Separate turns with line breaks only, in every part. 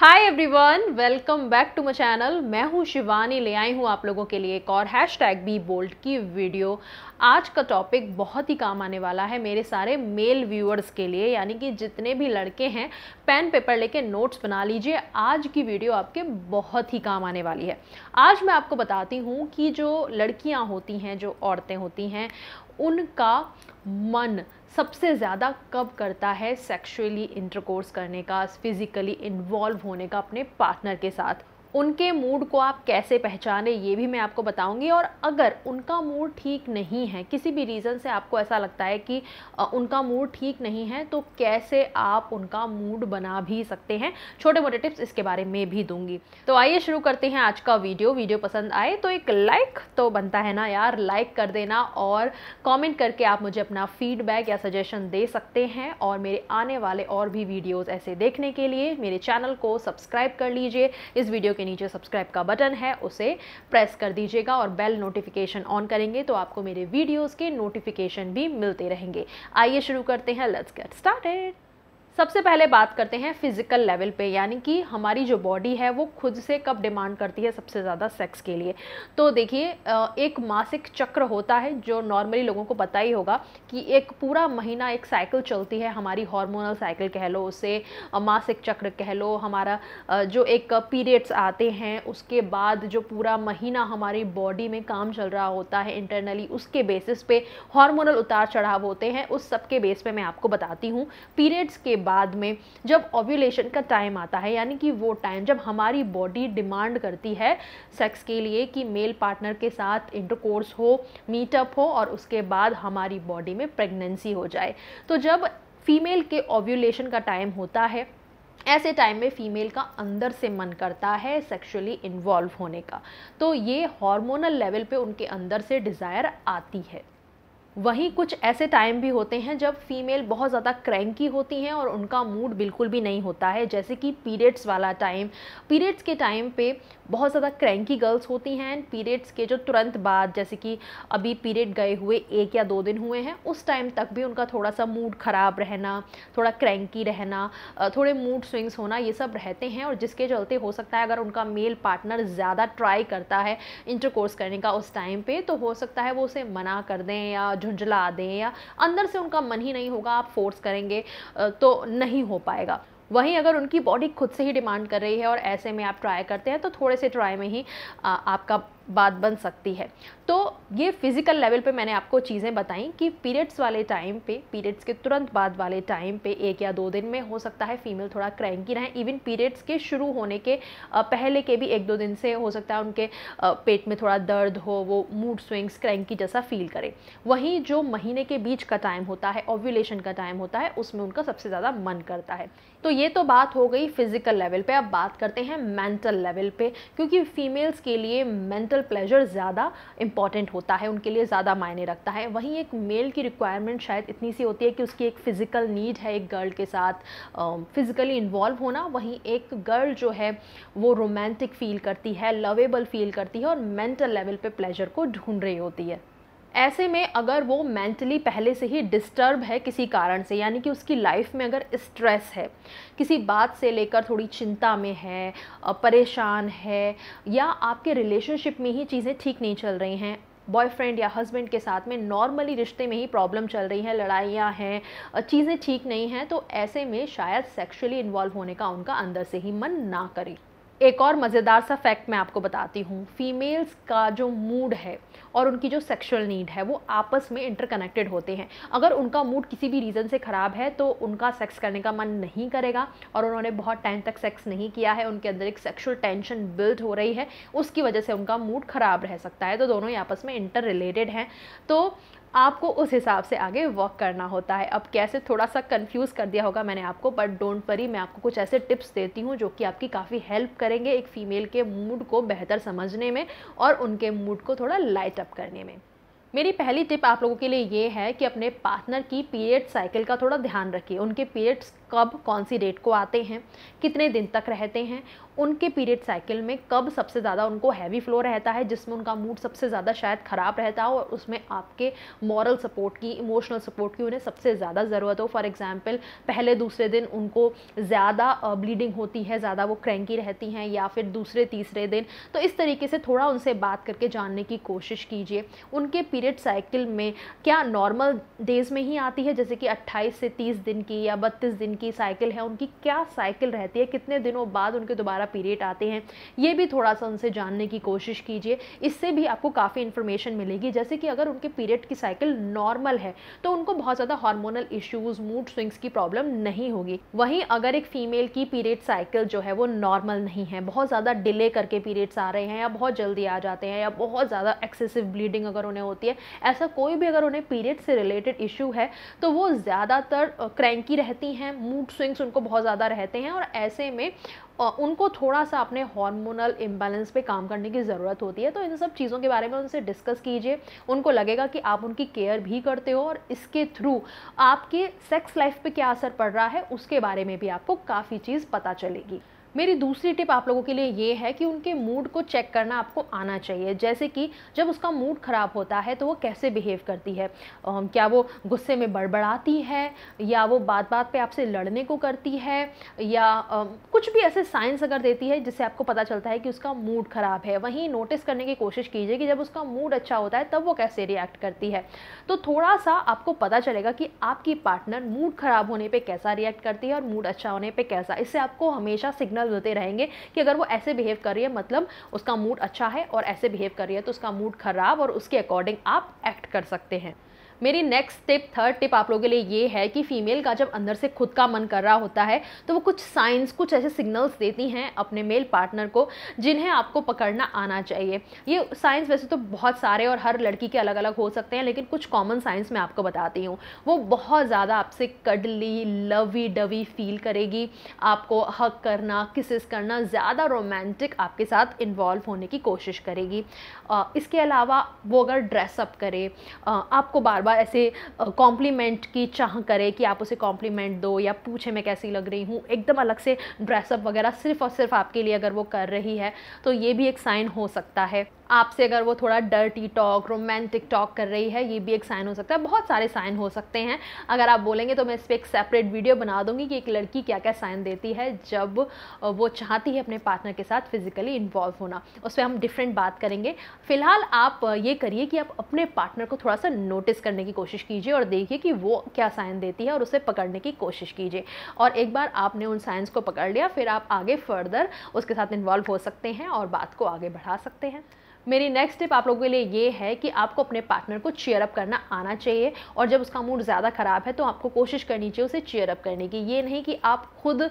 Hi everyone welcome back to my channel मैं हूं शिवानी ले आई हूं आप लोगों के लिए एक और हैश टैग बी बोल्ड की वीडियो आज का टॉपिक बहुत ही काम आने वाला है मेरे सारे मेल व्यूअर्स के लिए यानी कि जितने भी लड़के हैं पेन पेपर लेके नोट्स बना लीजिए आज की वीडियो आपके बहुत ही काम आने वाली है आज मैं आपको बताती हूँ कि जो लड़कियाँ होती हैं जो औरतें होती हैं उनका मन सबसे ज़्यादा कब करता है सेक्शुअली इंटरकोर्स करने का फिज़िकली इन्वॉल्व होने का अपने पार्टनर के साथ उनके मूड को आप कैसे पहचाने ये भी मैं आपको बताऊंगी और अगर उनका मूड ठीक नहीं है किसी भी रीज़न से आपको ऐसा लगता है कि उनका मूड ठीक नहीं है तो कैसे आप उनका मूड बना भी सकते हैं छोटे मोटे टिप्स इसके बारे में भी दूंगी तो आइए शुरू करते हैं आज का वीडियो वीडियो पसंद आए तो एक लाइक तो बनता है ना यार लाइक कर देना और कॉमेंट करके आप मुझे अपना फीडबैक या सजेशन दे सकते हैं और मेरे आने वाले और भी वीडियोज़ ऐसे देखने के लिए मेरे चैनल को सब्सक्राइब कर लीजिए इस वीडियो के नीचे सब्सक्राइब का बटन है उसे प्रेस कर दीजिएगा और बेल नोटिफिकेशन ऑन करेंगे तो आपको मेरे वीडियोज़ के नोटिफिकेशन भी मिलते रहेंगे आइए शुरू करते हैं लेट्स गेट स्टार्टेड सबसे पहले बात करते हैं फिजिकल लेवल पे यानी कि हमारी जो बॉडी है वो खुद से कब डिमांड करती है सबसे ज़्यादा सेक्स के लिए तो देखिए एक मासिक चक्र होता है जो नॉर्मली लोगों को पता ही होगा कि एक पूरा महीना एक साइकिल चलती है हमारी हार्मोनल साइकिल कह लो उसे मासिक चक्र कह लो हमारा जो एक पीरियड्स आते हैं उसके बाद जो पूरा महीना हमारी बॉडी में काम चल रहा होता है इंटरनली उसके बेसिस पे हार्मोनल उतार चढ़ाव होते हैं उस सब के बेस पे मैं आपको बताती हूँ पीरियड्स के बाद में जब ओव्यूलेशन का टाइम आता है यानी कि वो टाइम जब हमारी बॉडी डिमांड करती है सेक्स के लिए कि मेल पार्टनर के साथ इंटरकोर्स हो मीटअप हो और उसके बाद हमारी बॉडी में प्रेगनेंसी हो जाए तो जब फीमेल के ओव्यूलेशन का टाइम होता है ऐसे टाइम में फीमेल का अंदर से मन करता है सेक्सुअली इन्वॉल्व होने का तो ये हार्मोनल लेवल पे उनके अंदर से डिज़ायर आती है वहीं कुछ ऐसे टाइम भी होते हैं जब फीमेल बहुत ज़्यादा क्रैंकी होती हैं और उनका मूड बिल्कुल भी नहीं होता है जैसे कि पीरियड्स वाला टाइम पीरियड्स के टाइम पे बहुत ज़्यादा क्रैंकी गर्ल्स होती हैं एंड पीरियड्स के जो तुरंत बाद जैसे कि अभी पीरियड गए हुए एक या दो दिन हुए हैं उस टाइम तक भी उनका थोड़ा सा मूड ख़राब रहना थोड़ा क्रैंकी रहना थोड़े मूड स्विंग्स होना ये सब रहते हैं और जिसके चलते हो सकता है अगर उनका मेल पार्टनर ज़्यादा ट्राई करता है इंटरकोर्स करने का उस टाइम पर तो हो सकता है वो उसे मना कर दें या झुंझला दें या अंदर से उनका मन ही नहीं होगा आप फोर्स करेंगे तो नहीं हो पाएगा वहीं अगर उनकी बॉडी खुद से ही डिमांड कर रही है और ऐसे में आप ट्राई करते हैं तो थोड़े से ट्राई में ही आपका बात बन सकती है तो ये फिज़िकल लेवल पे मैंने आपको चीज़ें बताई कि पीरियड्स वाले टाइम पे पीरियड्स के तुरंत बाद वाले टाइम पे एक या दो दिन में हो सकता है फीमेल थोड़ा क्रैंकी रहें इवन पीरियड्स के शुरू होने के पहले के भी एक दो दिन से हो सकता है उनके पेट में थोड़ा दर्द हो वो मूड स्विंग्स क्रैंकी जैसा फील करें वहीं जो महीने के बीच का टाइम होता है ओव्यूलेशन का टाइम होता है उसमें उनका सबसे ज़्यादा मन करता है तो ये तो बात हो गई फिज़िकल लेवल पर अब बात करते हैं मेंटल लेवल पर क्योंकि फ़ीमेल्स के लिए मेंटल सेक्सुअल प्लेजर ज़्यादा इंपॉर्टेंट होता है उनके लिए ज़्यादा मायने रखता है वहीं एक मेल की रिक्वायरमेंट शायद इतनी सी होती है कि उसकी एक फ़िज़िकल नीड है एक गर्ल के साथ फिज़िकली इन्वॉल्व होना वहीं एक गर्ल जो है वो रोमांटिक फील करती है लवेबल फील करती है और मेंटल लेवल पर प्लेजर को ढूंढ रही होती है ऐसे में अगर वो मेंटली पहले से ही डिस्टर्ब है किसी कारण से यानी कि उसकी लाइफ में अगर स्ट्रेस है किसी बात से लेकर थोड़ी चिंता में है परेशान है या आपके रिलेशनशिप में ही चीज़ें ठीक नहीं चल रही हैं बॉयफ्रेंड या हस्बैंड के साथ में नॉर्मली रिश्ते में ही प्रॉब्लम चल रही हैं लड़ाइयाँ हैं चीज़ें ठीक नहीं हैं तो ऐसे में शायद सेक्शुअली इन्वॉल्व होने का उनका अंदर से ही मन ना करे एक और मज़ेदार सा फैक्ट मैं आपको बताती हूँ फीमेल्स का जो मूड है और उनकी जो सेक्सुअल नीड है वो आपस में इंटरकनेक्टेड होते हैं अगर उनका मूड किसी भी रीज़न से ख़राब है तो उनका सेक्स करने का मन नहीं करेगा और उन्होंने बहुत टाइम तक सेक्स नहीं किया है उनके अंदर एक सेक्शुअल टेंशन बिल्ड हो रही है उसकी वजह से उनका मूड ख़राब रह सकता है तो दोनों ही आपस में इंटर रिलेटेड हैं तो आपको उस हिसाब से आगे वर्क करना होता है अब कैसे थोड़ा सा कंफ्यूज कर दिया होगा मैंने आपको बट डोंट वरी मैं आपको कुछ ऐसे टिप्स देती हूँ जो कि आपकी काफ़ी हेल्प करेंगे एक फ़ीमेल के मूड को बेहतर समझने में और उनके मूड को थोड़ा लाइट अप करने में मेरी पहली टिप आप लोगों के लिए ये है कि अपने पार्टनर की पीरियड साइकिल का थोड़ा ध्यान रखिए उनके पीरियड्स कब कौन सी डेट को आते हैं कितने दिन तक रहते हैं उनके पीरियड साइकिल में कब सबसे ज़्यादा उनको हैवी फ्लो रहता है जिसमें उनका मूड सबसे ज़्यादा शायद ख़राब रहता हो और उसमें आपके मॉरल सपोर्ट की इमोशनल सपोर्ट की उन्हें सबसे ज़्यादा ज़रूरत हो फॉर एग्ज़ाम्पल पहले दूसरे दिन उनको ज़्यादा ब्लीडिंग होती है ज़्यादा वो क्रैंकी रहती हैं या फिर दूसरे तीसरे दिन तो इस तरीके से थोड़ा उनसे बात करके जानने की कोशिश कीजिए उनके पीरियड साइकिल में क्या नॉर्मल डेज में ही आती है जैसे कि 28 से 30 दिन की या 32 दिन की साइकिल है उनकी क्या साइकिल रहती है कितने दिनों बाद उनके दोबारा पीरियड आते हैं ये भी थोड़ा सा उनसे जानने की कोशिश कीजिए इससे भी आपको काफ़ी इन्फॉर्मेशन मिलेगी जैसे कि अगर उनके पीरियड की साइकिल नॉर्मल है तो उनको बहुत ज़्यादा हार्मोनल इश्यूज़ मूड स्विंग्स की प्रॉब्लम नहीं होगी वहीं अगर एक फ़ीमेल की पीरियड साइकिल जो है वो नॉर्मल नहीं है बहुत ज़्यादा डिले करके पीरियड्स आ रहे हैं या बहुत जल्दी आ जाते हैं या बहुत ज़्यादा एक्सेसिव ब्लीडिंग अगर उन्हें होती है है ऐसा कोई भी अगर उन्हें पीरियड से रिलेटेड इशू है तो वो ज़्यादातर क्रैंकी रहती हैं मूड स्विंग्स उनको बहुत ज़्यादा रहते हैं और ऐसे में उनको थोड़ा सा अपने हार्मोनल इम्बैलेंस पे काम करने की ज़रूरत होती है तो इन सब चीज़ों के बारे में उनसे डिस्कस कीजिए उनको लगेगा कि आप उनकी केयर भी करते हो और इसके थ्रू आपके सेक्स लाइफ पे क्या असर पड़ रहा है उसके बारे में भी आपको काफ़ी चीज़ पता चलेगी मेरी दूसरी टिप आप लोगों के लिए ये है कि उनके मूड को चेक करना आपको आना चाहिए जैसे कि जब उसका मूड ख़राब होता है तो वो कैसे बिहेव करती है क्या वो गुस्से में बड़बड़ाती है या वो बात बात पे आपसे लड़ने को करती है या कुछ भी ऐसे साइंस अगर देती है जिससे आपको पता चलता है कि उसका मूड ख़राब है वहीं नोटिस करने की कोशिश कीजिए कि जब उसका मूड अच्छा होता है तब वो कैसे रिएक्ट करती है तो थोड़ा सा आपको पता चलेगा कि आपकी पार्टनर मूड ख़राब होने पर कैसा रिएक्ट करती है और मूड अच्छा होने पर कैसा इससे आपको हमेशा सिग्नल सिग्नल देते रहेंगे कि अगर वो ऐसे बिहेव कर रही है मतलब उसका मूड अच्छा है और ऐसे बिहेव कर रही है तो उसका मूड ख़राब और उसके अकॉर्डिंग आप एक्ट कर सकते हैं मेरी नेक्स्ट टिप थर्ड टिप आप लोगों के लिए ये है कि फीमेल का जब अंदर से खुद का मन कर रहा होता है तो वो कुछ साइंस कुछ ऐसे सिग्नल्स देती हैं अपने मेल पार्टनर को जिन्हें आपको पकड़ना आना चाहिए ये साइंस वैसे तो बहुत सारे और हर लड़की के अलग अलग हो सकते हैं लेकिन कुछ कॉमन साइंस मैं आपको बताती हूँ वो बहुत ज़्यादा आपसे कडली लवी डवी फील करेगी आपको हक करना किसेस करना ज़्यादा रोमांटिक आपके साथ इन्वॉल्व होने की कोशिश करेगी इसके अलावा वो अगर ड्रेसअप करे आपको बार बार ऐसे कॉम्प्लीमेंट की चाह करे कि आप उसे कॉम्प्लीमेंट दो या पूछे मैं कैसी लग रही हूँ एकदम अलग से ड्रेसअप वगैरह सिर्फ और सिर्फ आपके लिए अगर वो कर रही है तो ये भी एक साइन हो सकता है आपसे अगर वो थोड़ा डर्टी टॉक रोमांटिक टॉक कर रही है ये भी एक साइन हो सकता है बहुत सारे साइन हो सकते हैं अगर आप बोलेंगे तो मैं इस पर एक सेपरेट वीडियो बना दूंगी कि एक लड़की क्या क्या साइन देती है जब वो चाहती है अपने पार्टनर के साथ फिजिकली इन्वॉल्व होना उस पर हम डिफरेंट बात करेंगे फिलहाल आप ये करिए कि आप अपने पार्टनर को थोड़ा सा नोटिस करने की कोशिश कीजिए और देखिए कि वो क्या साइन देती है और उसे पकड़ने की कोशिश कीजिए और एक बार आपने उन साइंस को पकड़ लिया फिर आप आगे फर्दर उसके साथ इन्वॉल्व हो सकते हैं और बात को आगे बढ़ा सकते हैं मेरी नेक्स्ट टिप आप लोगों के लिए ये है कि आपको अपने पार्टनर को चेयर अप करना आना चाहिए और जब उसका मूड ज़्यादा ख़राब है तो आपको कोशिश करनी चाहिए उसे चेयर अप करने की ये नहीं कि आप खुद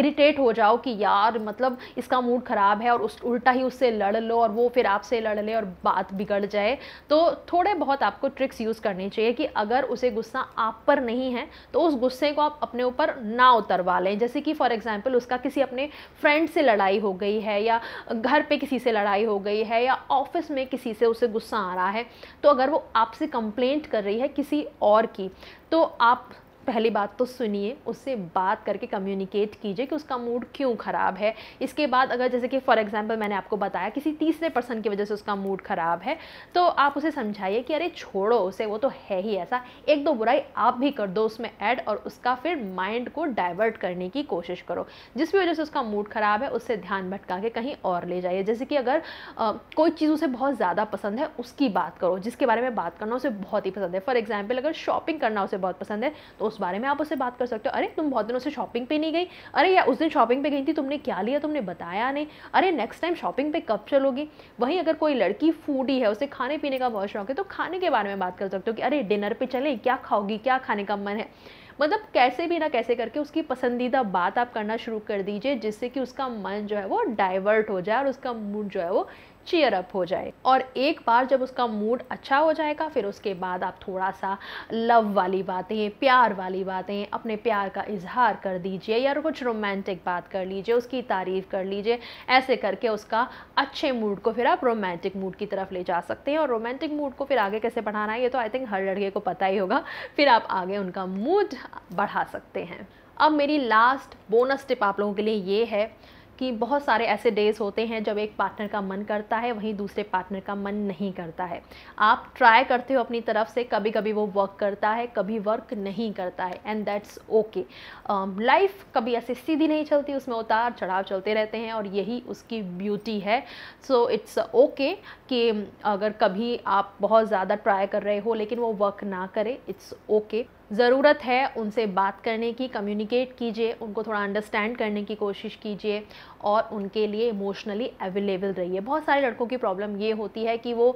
इरीटेट हो जाओ कि यार मतलब इसका मूड ख़राब है और उस उल्टा ही उससे लड़ लो और वो फिर आपसे लड़ ले और बात बिगड़ जाए तो थोड़े बहुत आपको ट्रिक्स यूज़ करनी चाहिए कि अगर उसे गुस्सा आप पर नहीं है तो उस गुस्से को आप अपने ऊपर ना उतरवा लें जैसे कि फॉर एग्ज़ाम्पल उसका किसी अपने फ्रेंड से लड़ाई हो गई है या घर पर किसी से लड़ाई हो गई है है या ऑफिस में किसी से उसे गुस्सा आ रहा है तो अगर वो आपसे कंप्लेंट कर रही है किसी और की तो आप पहली बात तो सुनिए उससे बात करके कम्युनिकेट कीजिए कि उसका मूड क्यों ख़राब है इसके बाद अगर जैसे कि फॉर एग्जांपल मैंने आपको बताया किसी तीसरे पर्सन की वजह से उसका मूड ख़राब है तो आप उसे समझाइए कि अरे छोड़ो उसे वो तो है ही ऐसा एक दो बुराई आप भी कर दो उसमें ऐड और उसका फिर माइंड को डाइवर्ट करने की कोशिश करो जिस भी वजह से उसका मूड ख़राब है उससे ध्यान भटका के कहीं और ले जाइए जैसे कि अगर आ, कोई चीज़ उसे बहुत ज़्यादा पसंद है उसकी बात करो जिसके बारे में बात करना उसे बहुत ही पसंद है फॉर एग्जाम्पल अगर शॉपिंग करना उसे बहुत पसंद है तो उस बारे में आप उससे बात कर सकते हो अरे तुम बहुत दिनों से शॉपिंग पे नहीं गई अरे या उस दिन शॉपिंग पे गई थी तुमने क्या लिया तुमने बताया नहीं अरे नेक्स्ट टाइम शॉपिंग पे कब चलोगी वहीं अगर कोई लड़की फूडी है उसे खाने पीने का बहुत शौक है तो खाने के बारे में बात कर सकते हो कि अरे डिनर पर चले क्या खाओगी क्या खाने का मन है मतलब कैसे भी ना कैसे करके उसकी पसंदीदा बात आप करना शुरू कर दीजिए जिससे कि उसका मन जो है वो डाइवर्ट हो जाए और उसका मूड जो है वो चीयर अप हो जाए और एक बार जब उसका मूड अच्छा हो जाएगा फिर उसके बाद आप थोड़ा सा लव वाली बातें प्यार वाली बातें अपने प्यार का इजहार कर दीजिए या कुछ रोमांटिक बात कर लीजिए उसकी तारीफ़ कर लीजिए ऐसे करके उसका अच्छे मूड को फिर आप रोमांटिक मूड की तरफ ले जा सकते हैं और रोमांटिक मूड को फिर आगे कैसे बढ़ाना है ये तो आई थिंक हर लड़के को पता ही होगा फिर आप आगे उनका मूड बढ़ा सकते हैं अब मेरी लास्ट बोनस टिप आप लोगों के लिए ये है कि बहुत सारे ऐसे डेज़ होते हैं जब एक पार्टनर का मन करता है वहीं दूसरे पार्टनर का मन नहीं करता है आप ट्राई करते हो अपनी तरफ से कभी कभी वो वर्क करता है कभी वर्क नहीं करता है एंड दैट्स ओके लाइफ कभी ऐसे सीधी नहीं चलती उसमें उतार चढ़ाव चलते रहते हैं और यही उसकी ब्यूटी है सो इट्स ओके कि अगर कभी आप बहुत ज़्यादा ट्राई कर रहे हो लेकिन वो वर्क ना करे इट्स ओके okay. ज़रूरत है उनसे बात करने की कम्युनिकेट कीजिए उनको थोड़ा अंडरस्टैंड करने की कोशिश कीजिए और उनके लिए इमोशनली अवेलेबल रहिए बहुत सारे लड़कों की प्रॉब्लम ये होती है कि वो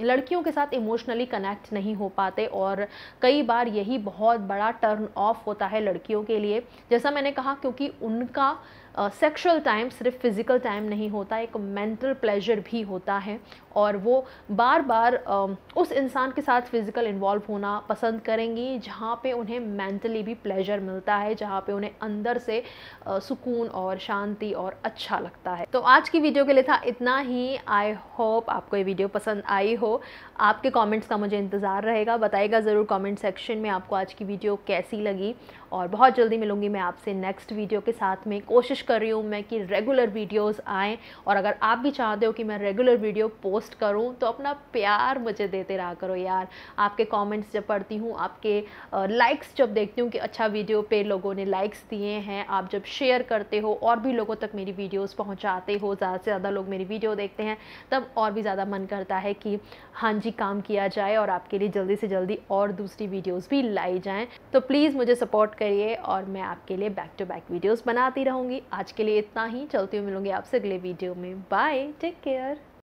लड़कियों के साथ इमोशनली कनेक्ट नहीं हो पाते और कई बार यही बहुत बड़ा टर्न ऑफ होता है लड़कियों के लिए जैसा मैंने कहा क्योंकि उनका सेक्सुअल टाइम सिर्फ फिज़िकल टाइम नहीं होता एक मेंटल प्लेजर भी होता है और वो बार बार uh, उस इंसान के साथ फ़िज़िकल इन्वॉल्व होना पसंद करेंगी जहाँ पे उन्हें मेंटली भी प्लेजर मिलता है जहाँ पे उन्हें अंदर से uh, सुकून और शांति और अच्छा लगता है तो आज की वीडियो के लिए था इतना ही आई होप आपको ये वीडियो पसंद आई हो आपके कॉमेंट्स का मुझे इंतज़ार रहेगा बताएगा ज़रूर कॉमेंट सेक्शन में आपको आज की वीडियो कैसी लगी और बहुत जल्दी मिलूँगी मैं आपसे नेक्स्ट वीडियो के साथ में कोशिश कोशिश कर रही हूँ मैं कि रेगुलर वीडियोस आएँ और अगर आप भी चाहते हो कि मैं रेगुलर वीडियो पोस्ट करूँ तो अपना प्यार मुझे देते रहा करो यार आपके कमेंट्स जब पढ़ती हूँ आपके लाइक्स जब देखती हूँ कि अच्छा वीडियो पे लोगों ने लाइक्स दिए हैं आप जब शेयर करते हो और भी लोगों तक मेरी वीडियोज़ पहुँचाते हो ज़्यादा से ज़्यादा लोग मेरी वीडियो देखते हैं तब और भी ज़्यादा मन करता है कि हाँ जी काम किया जाए और आपके लिए जल्दी से जल्दी और दूसरी वीडियोज़ भी लाई जाएँ तो प्लीज़ मुझे सपोर्ट करिए और मैं आपके लिए बैक टू बैक वीडियोज़ बनाती रहूँगी आज के लिए इतना ही चलती हूँ मिलूंगी आपसे अगले वीडियो में बाय टेक केयर